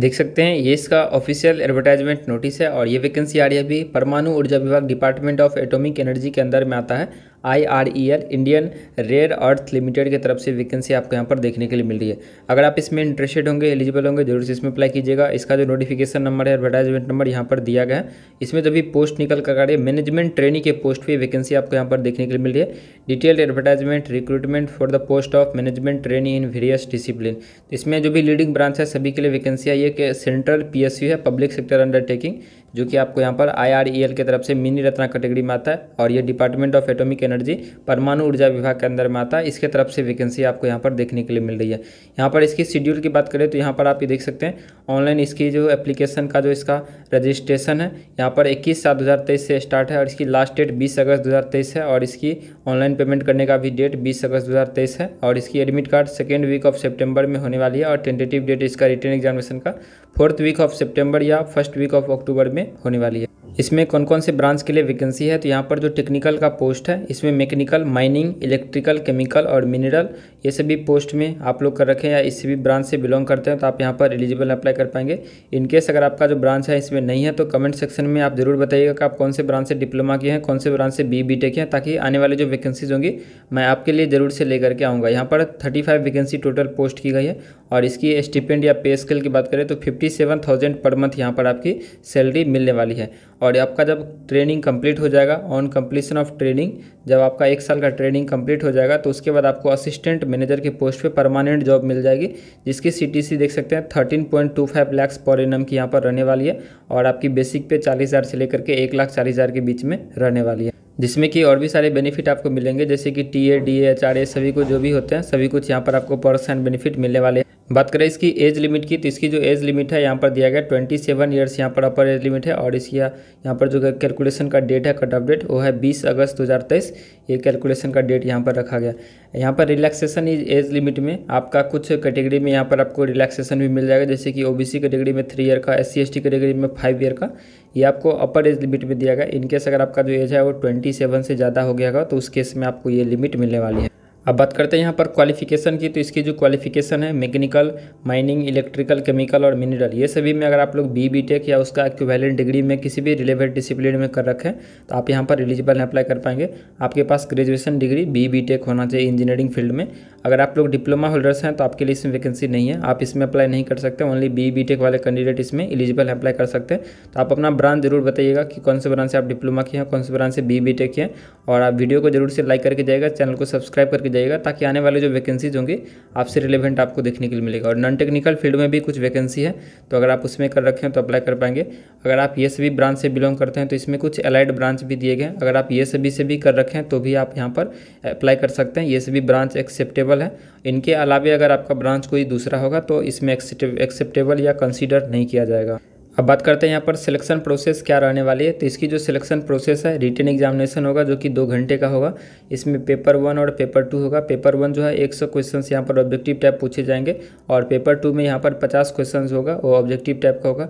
देख सकते हैं ये इसका ऑफिशियल एडवर्टाइजमेंट नोटिस है और ये वैकेंसी आ रही है अभी परमाणु ऊर्जा विभाग डिपार्टमेंट ऑफ एटॉमिक एनर्जी के अंदर में आता है I R E L Indian rare earth limited की तरफ से वैकेंसी आपको यहाँ पर देखने के लिए मिल रही है अगर आप इसमें इंटरेस्टेड होंगे एलिजिबल होंगे जरूर से इसमें अप्लाई कीजिएगा इसका जो नोटिफिकेशन नंबर है एडवर्टाइजमेंट नंबर यहाँ पर दिया गया है इसमें जो भी पोस्ट निकल कर आ रही है मैनेजमेंट ट्रेनिंग के पोस्ट पर वैकेंसी आपको यहाँ पर देखने के लिए मिल रही है detailed advertisement recruitment for the post of management training in various discipline इसमें जो भी लीडिंग ब्रांच है सभी के लिए वैकेंसी आई है कि सेंट्रल पी है पब्लिक सेक्टर अंडरटेकिंग जो कि आपको यहाँ पर आई e की तरफ से मिनी रत्ना कैटेगरी में आता है और ये डिपार्टमेंट ऑफ एटोमिक एनर्जी परमाणु ऊर्जा विभाग के अंदर में आता है इसके तरफ से वैकेंसी आपको यहाँ पर देखने के लिए मिल रही है यहाँ पर इसकी शेड्यूल की बात करें तो यहाँ पर आप ये देख सकते हैं ऑनलाइन इसकी जो एप्लीकेशन का जो इसका रजिस्ट्रेशन है यहाँ पर इक्कीस सात दो से स्टार्ट है और इसकी लास्ट डेट बीस अगस्त दो है और इसकी ऑनलाइन पेमेंट करने का भी डेट बीस अगस्त दो है और इसकी admit card second week of September में होने वाली है और टेंटेटिव डेट इसका रिटर्न एग्जामिनेशन का फोर्थ वीक ऑफ सितंबर या फर्स्ट वीक ऑफ अक्टूबर में होने वाली है इसमें कौन कौन से ब्रांच के लिए वैकेंसी है तो यहाँ पर जो टेक्निकल का पोस्ट है इसमें मैकेनिकल माइनिंग इलेक्ट्रिकल केमिकल और मिनरल ये सभी पोस्ट में आप लोग कर रखें या इस भी ब्रांच से बिलोंग करते हैं तो आप यहाँ पर एलिजिबल अप्लाई कर पाएंगे इनकेस अगर आपका जो ब्रांच है इसमें नहीं है तो कमेंट सेक्शन में आप ज़रूर बताइएगा कि आप कौन से ब्रांच से डिप्लोमा किए हैं कौन से ब्रांच से बी बी टेक हैं ताकि आने वाले जो वैकेंसीज होंगी मैं आपके लिए ज़रूर से लेकर के आऊँगा यहाँ पर thirty five vacancy total post की गई है और इसकी स्टिपेंड या पे स्केल की बात करें तो fifty fifty seven thousand per month यहाँ पर आपकी सैलरी मिलने वाली है और आपका जब ट्रेनिंग कंप्लीट हो जाएगा ऑन कंप्लीसन ऑफ ट्रेनिंग जब आपका एक साल का ट्रेनिंग कंप्लीट हो जाएगा तो उसके बाद आपको असिस्टेंट मैनेजर के पोस्ट पे परमानेंट जॉब मिल जाएगी जिसकी सीटीसी देख सकते हैं thirteen point two five lakhs per annum की यहाँ पर रहने वाली है और आपकी बेसिक पे चालीस हज़ार से लेकर के एक लाख चालीस हज़ार के बीच में रहने वाली है जिसमें कि और भी सारे बेनिफिट आपको मिलेंगे जैसे कि T A D A H R A सभी को जो भी होते हैं सभी कुछ यहाँ पर आपको पर्सन बेनिफिट मिलने वाले हैं बात करें इसकी एज लिमिट की तो इसकी जो एज लिमिट है यहाँ पर दिया गया ट्वेंटी सेवन ईयर्स यहाँ पर अपर एज लिमिट है और इसकी यहाँ पर जो कैलकुलेशन का डेट है कट ऑफ डेट वो है बीस अगस्त दो हज़ार तेईस ये कैलकुलेशन का डेट यहाँ पर रखा गया यहाँ पर रिलैक्सेशन एज लिमिट में आपका कुछ कैटेगरी में यहाँ पर आपको रिलैक्सेशन भी मिल जाएगा जैसे कि ओ कैटेगरी में थ्री ईयर का एस सी कैटेगरी में फाइव ईयर का ये आपको अपर एज लिमिट में दिया गया इनकेस अगर आपका जो एज है वो ट्वेंटी से ज़्यादा हो गया होगा तो उस केस में आपको ये लिमिट मिलने वाली है अब बात करते हैं यहाँ पर क्वालिफिकेशन की तो इसकी जो क्वालिफिकेशन है मैकेनिकल माइनिंग इलेक्ट्रिकल केमिकल और मिनरल ये सभी में अगर आप लोग बी बी टेक या उसका एक्विवेलेंट डिग्री में किसी भी रिलेवेंट डिसिप्लिन में कर रखें तो आप यहाँ पर एलिजिबल अप्लाई कर पाएंगे आपके पास graduation degree B B tech होना चाहिए इंजीनियरिंग फील्ड में अगर आप लोग डिप्लोमा होल्डर्स हैं तो आपके लिए इसमें वैकेंसी नहीं है आप इसमें अप्लाई नहीं कर सकते ओनली बी बी टेक वाले कैंडिडेट इसमें एलिजिबल अप्लाई कर सकते हैं तो आप अपना ब्रांच जरूर बताइएगा कि कौन से ब्रांच से आप डिप्लोमा किए हैं कौन से ब्रांच से बी बी टेक हैं और आप वीडियो को जरूर से लाइक करके जाएगा चैनल को सब्सक्राइब करके जाएगा ताकि आने वाले जो वैकेंसीज होंगी आपसे रिलेवेंट आपको देखने के लिए मिलेगा और नॉन टेक्निकल फील्ड में भी कुछ वैकेंसी है तो अगर आप उसमें कर रखें तो अप्लाई कर पाएंगे अगर आप ये सभी ब्रांच से बिलोंग करते हैं तो इसमें कुछ अलाइड ब्रांच भी दिए गए अगर आप ये सभी से भी कर रखें तो भी आप यहाँ पर अप्लाई कर सकते हैं ये सभी ब्रांच एक्सेप्टेबल एक्सेप्टेबल है इनके अलावे अगर आपका ब्रांच कोई दूसरा होगा तो इसमें एक्सेप्टेबल या कंसिडर नहीं किया जाएगा अब बात करते हैं यहाँ पर सिलेक्शन प्रोसेस क्या रहने वाली है तो इसकी जो सिलेक्शन प्रोसेस है रिटर्न एग्जामिनेशन होगा जो कि दो घंटे का होगा इसमें पेपर वन और पेपर टू होगा पेपर वन जो है एक सौ क्वेश्चन यहाँ पर ऑब्जेक्टिव टाइप पूछे जाएंगे और पेपर टू में यहाँ पर पचास क्वेश्चन होगा वो ऑब्जेक्टिव टाइप का होगा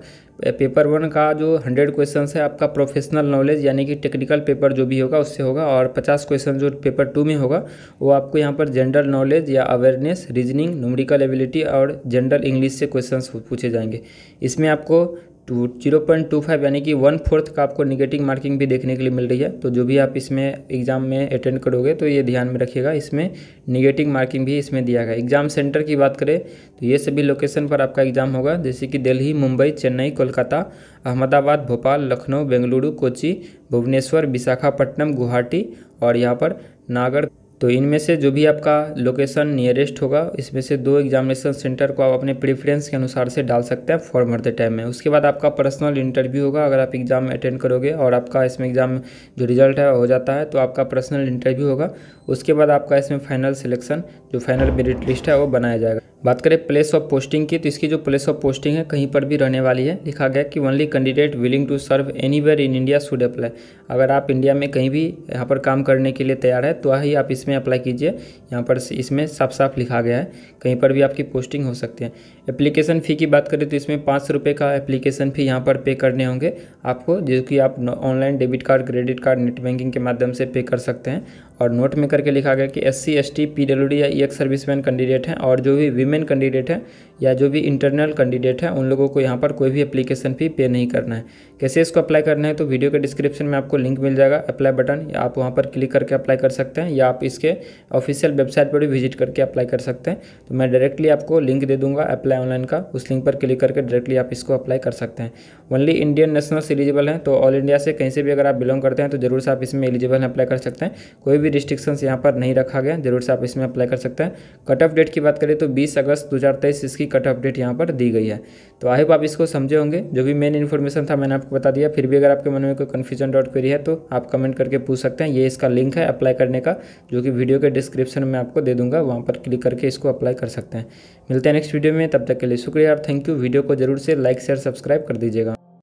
पेपर वन का जो हंड्रेड क्वेश्चन है आपका प्रोफेशनल नॉलेज यानी कि टेक्निकल पेपर जो भी होगा उससे होगा और पचास क्वेश्चन जो पेपर टू में होगा वो आपको यहाँ पर जनरल नॉलेज या अवेयरनेस रीजनिंग न्यूमरिकल एबिलिटी और जनरल इंग्लिश से क्वेश्चन पूछे जाएंगे इसमें आपको two zero point two five यानी कि वन फोर्थ का आपको निगेटिव मार्किंग भी देखने के लिए मिल रही है तो जो भी आप इसमें एग्जाम में अटेंड करोगे तो ये ध्यान में रखिएगा इसमें निगेटिव मार्किंग भी इसमें दिया गया एग्जाम सेंटर की बात करें तो ये सभी लोकेशन पर आपका एग्जाम होगा जैसे कि दिल्ली मुंबई चेन्नई कोलकाता अहमदाबाद भोपाल लखनऊ बेंगलुरु कोची भुवनेश्वर विशाखापट्टनम गुवाहाटी और यहाँ पर नागर तो इनमें से जो भी आपका लोकेशन नियरेस्ट होगा इसमें से दो एग्जामिनेशन सेंटर को आप अपने प्रेफरेंस के अनुसार से डाल सकते हैं फॉर्म भरते टाइम में उसके बाद आपका पर्सनल इंटरव्यू होगा अगर आप एग्ज़ाम अटेंड करोगे और आपका इसमें एग्ज़ाम जो रिजल्ट है हो जाता है तो आपका पर्सनल इंटरव्यू होगा उसके बाद आपका इसमें फाइनल सिलेक्शन जो फाइनल मेरिट लिस्ट है वो बनाया जाएगा बात करें प्लेस ऑफ पोस्टिंग की तो इसकी जो प्लेस ऑफ पोस्टिंग है कहीं पर भी रहने वाली है लिखा गया कि only candidate willing to serve any in India should apply अगर आप इंडिया में कहीं भी यहाँ पर काम करने के लिए तैयार है तो ही आप इसमें अप्लाई कीजिए यहाँ पर इसमें साफ साफ लिखा गया है कहीं पर भी आपकी पोस्टिंग हो सकती है एप्लीकेशन फ़ी की बात करें तो इसमें पाँच रुपये का एप्लीकेशन फ़ी यहाँ पर पे करने होंगे आपको जो कि आप online debit card credit card net banking के माध्यम से पे कर सकते हैं और नोट में करके लिखा गया कि S C S T P W D या ई एक्स सर्विसमैन कैंडिडेट हैं और जो भी जेनमेन कैंडिडेट है या जो भी इंटरनल कैंडिडेट है उन लोगों को यहाँ पर कोई भी अप्लीकेशन फ़ी पे नहीं करना है कैसे इसको अप्लाई करना है तो वीडियो के डिस्क्रिप्शन में आपको लिंक मिल जाएगा अप्लाई बटन या आप वहाँ पर क्लिक करके अप्लाई कर सकते हैं या आप इसके ऑफिशियल वेबसाइट पर भी विजिट करके अप्लाई कर सकते हैं तो मैं डायरेक्टली आपको लिंक दे दूँगा अप्लाई ऑनलाइन का उस लिंक पर क्लिक करके डायरेक्टली आप इसको अप्लाई कर सकते हैं ओनली इंडियन नेशनल्स एलिजिबल हैं तो ऑल इंडिया से कहीं से भी अगर आप बिलोंग करते हैं तो जरूर से आप इसमें एलिजिबल अप्लाई कर सकते हैं कोई भी रिस्ट्रिक्शन यहाँ पर नहीं रखा गया जरूर से आप इसमें अप्लाई कर सकते हैं कट ऑफ डेट की बात करें तो बीस अगस्त 2023 इसकी कट अपडेट यहाँ पर दी गई है तो आई होप आप इसको समझे होंगे जो भी मेन इन्फॉर्मेशन था मैंने आपको बता दिया फिर भी अगर आपके मन में कोई कन्फ्यूजन डॉट क्वेरी है तो आप कमेंट करके पूछ सकते हैं ये इसका लिंक है अप्लाई करने का जो कि वीडियो के डिस्क्रिप्शन में आपको दे दूंगा वहाँ पर क्लिक करके इसको अप्लाई कर सकते हैं मिलते हैं नेक्स्ट वीडियो में तब तक के लिए शुक्रिया और थैंक यू वीडियो को जरूर से लाइक शेयर सब्सक्राइब कर दीजिएगा